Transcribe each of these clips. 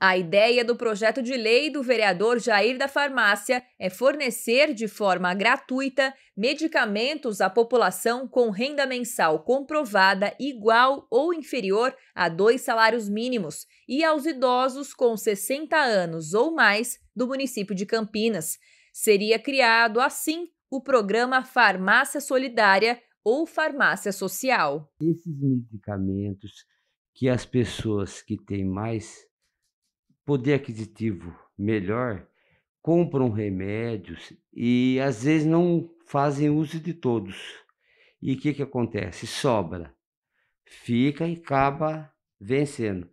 A ideia do projeto de lei do vereador Jair da Farmácia é fornecer de forma gratuita medicamentos à população com renda mensal comprovada igual ou inferior a dois salários mínimos e aos idosos com 60 anos ou mais do município de Campinas. Seria criado, assim, o programa Farmácia Solidária ou Farmácia Social. Esses medicamentos que as pessoas que têm mais poder aquisitivo melhor, compram remédios e às vezes não fazem uso de todos. E o que, que acontece? Sobra, fica e acaba vencendo.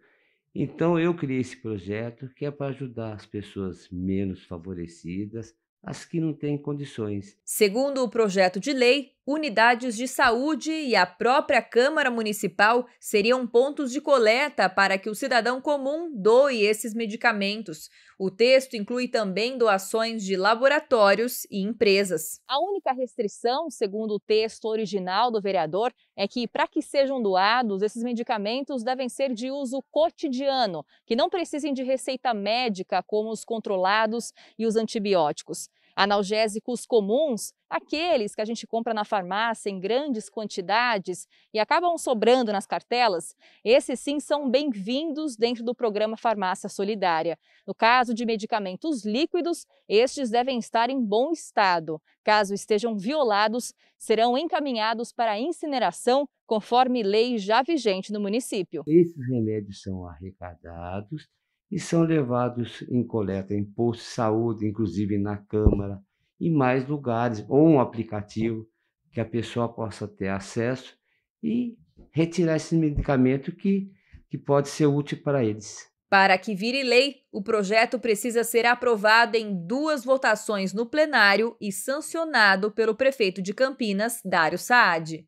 Então eu criei esse projeto que é para ajudar as pessoas menos favorecidas, as que não têm condições. Segundo o projeto de lei, Unidades de saúde e a própria Câmara Municipal seriam pontos de coleta para que o cidadão comum doe esses medicamentos. O texto inclui também doações de laboratórios e empresas. A única restrição, segundo o texto original do vereador, é que para que sejam doados, esses medicamentos devem ser de uso cotidiano, que não precisem de receita médica como os controlados e os antibióticos. Analgésicos comuns, aqueles que a gente compra na farmácia em grandes quantidades e acabam sobrando nas cartelas, esses sim são bem-vindos dentro do programa Farmácia Solidária. No caso de medicamentos líquidos, estes devem estar em bom estado. Caso estejam violados, serão encaminhados para incineração conforme lei já vigente no município. Esses remédios são arrecadados e são levados em coleta em postos de saúde, inclusive na Câmara, e mais lugares, ou um aplicativo que a pessoa possa ter acesso e retirar esse medicamento que, que pode ser útil para eles. Para que vire lei, o projeto precisa ser aprovado em duas votações no plenário e sancionado pelo prefeito de Campinas, Dário Saad.